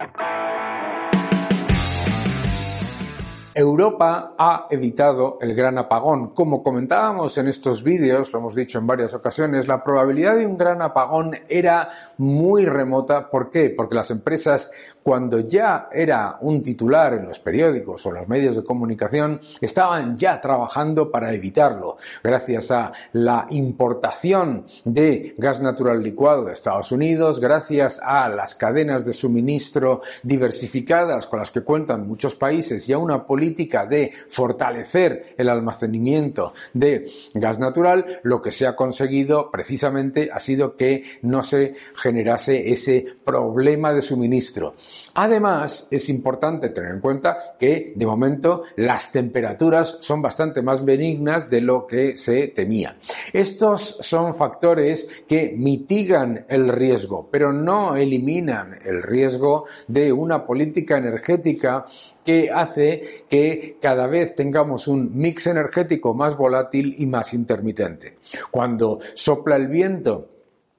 you Europa ha evitado el gran apagón. Como comentábamos en estos vídeos, lo hemos dicho en varias ocasiones, la probabilidad de un gran apagón era muy remota. ¿Por qué? Porque las empresas, cuando ya era un titular en los periódicos o los medios de comunicación, estaban ya trabajando para evitarlo, gracias a la importación de gas natural licuado de Estados Unidos, gracias a las cadenas de suministro diversificadas con las que cuentan muchos países y a una política de fortalecer el almacenamiento de gas natural, lo que se ha conseguido precisamente ha sido que no se generase ese problema de suministro. Además, es importante tener en cuenta que de momento las temperaturas son bastante más benignas de lo que se temía. Estos son factores que mitigan el riesgo, pero no eliminan el riesgo de una política energética que hace que cada vez tengamos un mix energético más volátil y más intermitente. Cuando sopla el viento,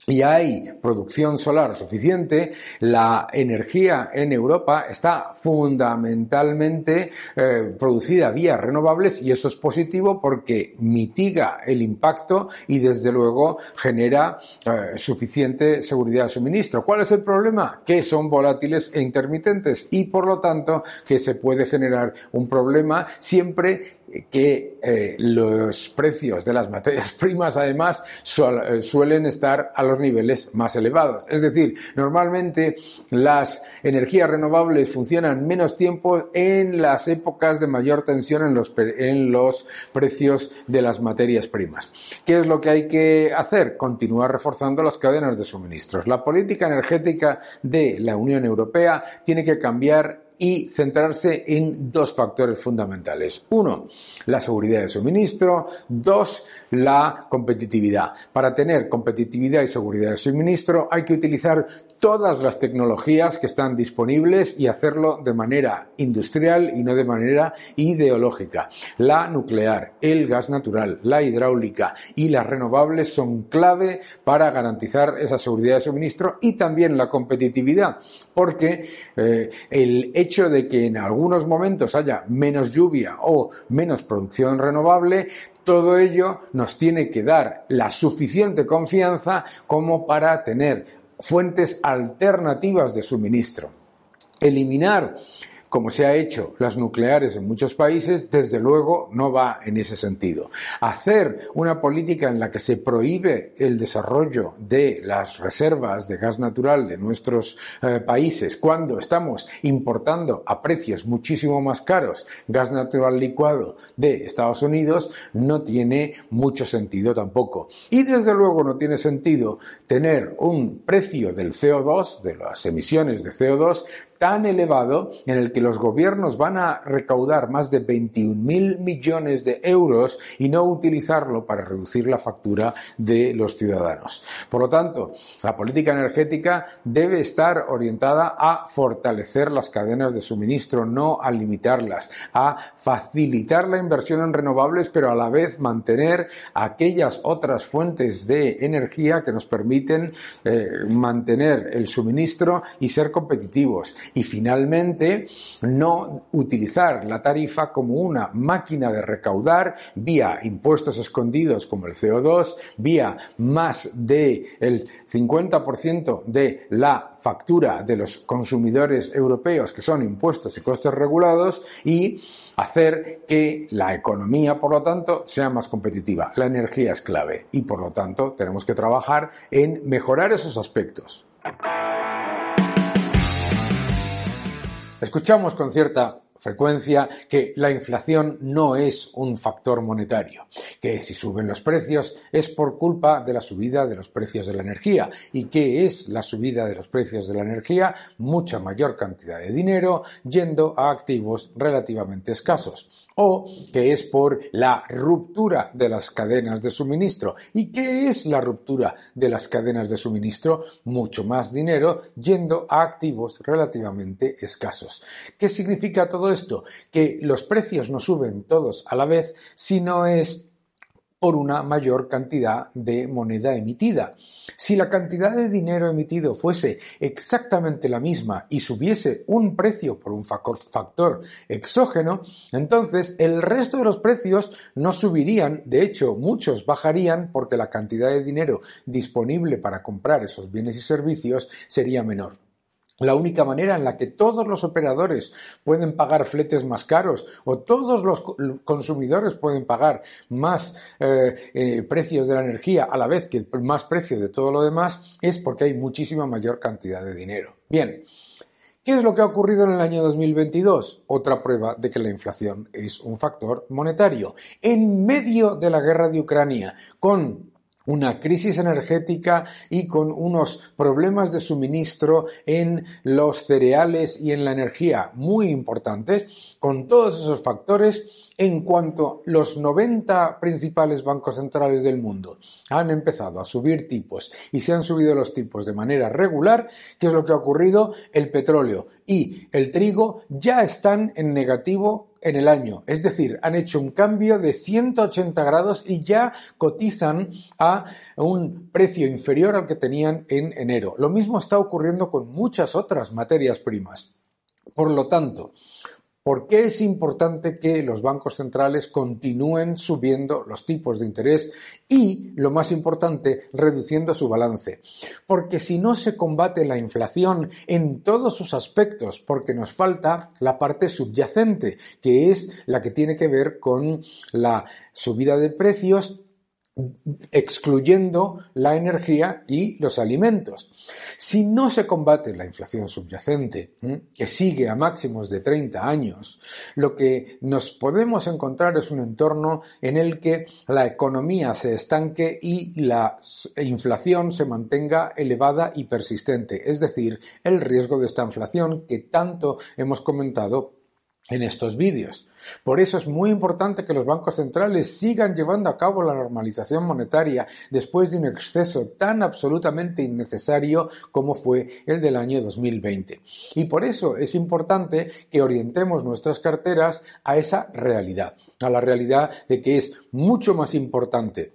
y hay producción solar suficiente, la energía en Europa está fundamentalmente eh, producida vía renovables y eso es positivo porque mitiga el impacto y desde luego genera eh, suficiente seguridad de suministro. ¿Cuál es el problema? Que son volátiles e intermitentes y por lo tanto que se puede generar un problema siempre que eh, los precios de las materias primas además suelen estar a los niveles más elevados. Es decir, normalmente las energías renovables funcionan menos tiempo en las épocas de mayor tensión en los, en los precios de las materias primas. ¿Qué es lo que hay que hacer? Continuar reforzando las cadenas de suministros. La política energética de la Unión Europea tiene que cambiar y centrarse en dos factores fundamentales. Uno, la seguridad de suministro. Dos, la competitividad. Para tener competitividad y seguridad de suministro hay que utilizar todas las tecnologías que están disponibles y hacerlo de manera industrial y no de manera ideológica. La nuclear, el gas natural, la hidráulica y las renovables son clave para garantizar esa seguridad de suministro y también la competitividad, porque eh, el hecho de que en algunos momentos haya menos lluvia o menos producción renovable todo ello nos tiene que dar la suficiente confianza como para tener fuentes alternativas de suministro. Eliminar como se ha hecho las nucleares en muchos países, desde luego no va en ese sentido. Hacer una política en la que se prohíbe el desarrollo de las reservas de gas natural de nuestros eh, países cuando estamos importando a precios muchísimo más caros gas natural licuado de Estados Unidos no tiene mucho sentido tampoco. Y desde luego no tiene sentido tener un precio del CO2, de las emisiones de CO2, tan elevado en el que los gobiernos van a recaudar más de mil millones de euros y no utilizarlo para reducir la factura de los ciudadanos. Por lo tanto, la política energética debe estar orientada a fortalecer las cadenas de suministro, no a limitarlas, a facilitar la inversión en renovables, pero a la vez mantener aquellas otras fuentes de energía que nos permiten eh, mantener el suministro y ser competitivos y finalmente, no utilizar la tarifa como una máquina de recaudar vía impuestos escondidos como el CO2, vía más de el 50% de la factura de los consumidores europeos, que son impuestos y costes regulados, y hacer que la economía, por lo tanto, sea más competitiva. La energía es clave y, por lo tanto, tenemos que trabajar en mejorar esos aspectos. Escuchamos con cierta frecuencia que la inflación no es un factor monetario, que si suben los precios es por culpa de la subida de los precios de la energía y que es la subida de los precios de la energía mucha mayor cantidad de dinero yendo a activos relativamente escasos o que es por la ruptura de las cadenas de suministro. ¿Y qué es la ruptura de las cadenas de suministro? Mucho más dinero yendo a activos relativamente escasos. ¿Qué significa todo esto? Que los precios no suben todos a la vez, sino es por una mayor cantidad de moneda emitida. Si la cantidad de dinero emitido fuese exactamente la misma y subiese un precio por un factor exógeno, entonces el resto de los precios no subirían, de hecho muchos bajarían porque la cantidad de dinero disponible para comprar esos bienes y servicios sería menor la única manera en la que todos los operadores pueden pagar fletes más caros o todos los consumidores pueden pagar más eh, eh, precios de la energía a la vez que más precios de todo lo demás es porque hay muchísima mayor cantidad de dinero. Bien, ¿qué es lo que ha ocurrido en el año 2022? Otra prueba de que la inflación es un factor monetario. En medio de la guerra de Ucrania, con una crisis energética y con unos problemas de suministro en los cereales y en la energía muy importantes, con todos esos factores, en cuanto los 90 principales bancos centrales del mundo han empezado a subir tipos y se han subido los tipos de manera regular, ¿qué es lo que ha ocurrido? El petróleo y el trigo ya están en negativo en el año. Es decir, han hecho un cambio de 180 grados y ya cotizan a un precio inferior al que tenían en enero. Lo mismo está ocurriendo con muchas otras materias primas. Por lo tanto, ¿Por qué es importante que los bancos centrales continúen subiendo los tipos de interés y, lo más importante, reduciendo su balance? Porque si no se combate la inflación en todos sus aspectos, porque nos falta la parte subyacente, que es la que tiene que ver con la subida de precios excluyendo la energía y los alimentos. Si no se combate la inflación subyacente, que sigue a máximos de 30 años, lo que nos podemos encontrar es un entorno en el que la economía se estanque y la inflación se mantenga elevada y persistente, es decir, el riesgo de esta inflación que tanto hemos comentado en estos vídeos. Por eso es muy importante que los bancos centrales sigan llevando a cabo la normalización monetaria después de un exceso tan absolutamente innecesario como fue el del año 2020. Y por eso es importante que orientemos nuestras carteras a esa realidad, a la realidad de que es mucho más importante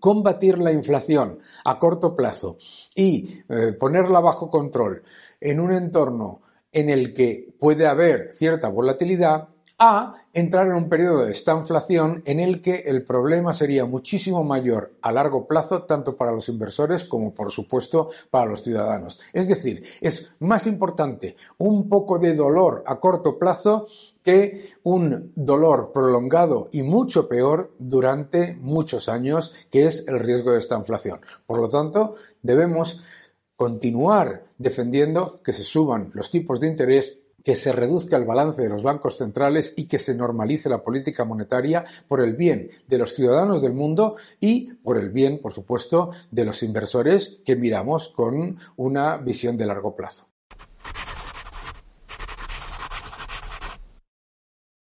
combatir la inflación a corto plazo y eh, ponerla bajo control en un entorno en el que puede haber cierta volatilidad a entrar en un periodo de estanflación en el que el problema sería muchísimo mayor a largo plazo, tanto para los inversores como, por supuesto, para los ciudadanos. Es decir, es más importante un poco de dolor a corto plazo que un dolor prolongado y mucho peor durante muchos años, que es el riesgo de estanflación. Por lo tanto, debemos continuar defendiendo que se suban los tipos de interés, que se reduzca el balance de los bancos centrales y que se normalice la política monetaria por el bien de los ciudadanos del mundo y por el bien, por supuesto, de los inversores que miramos con una visión de largo plazo.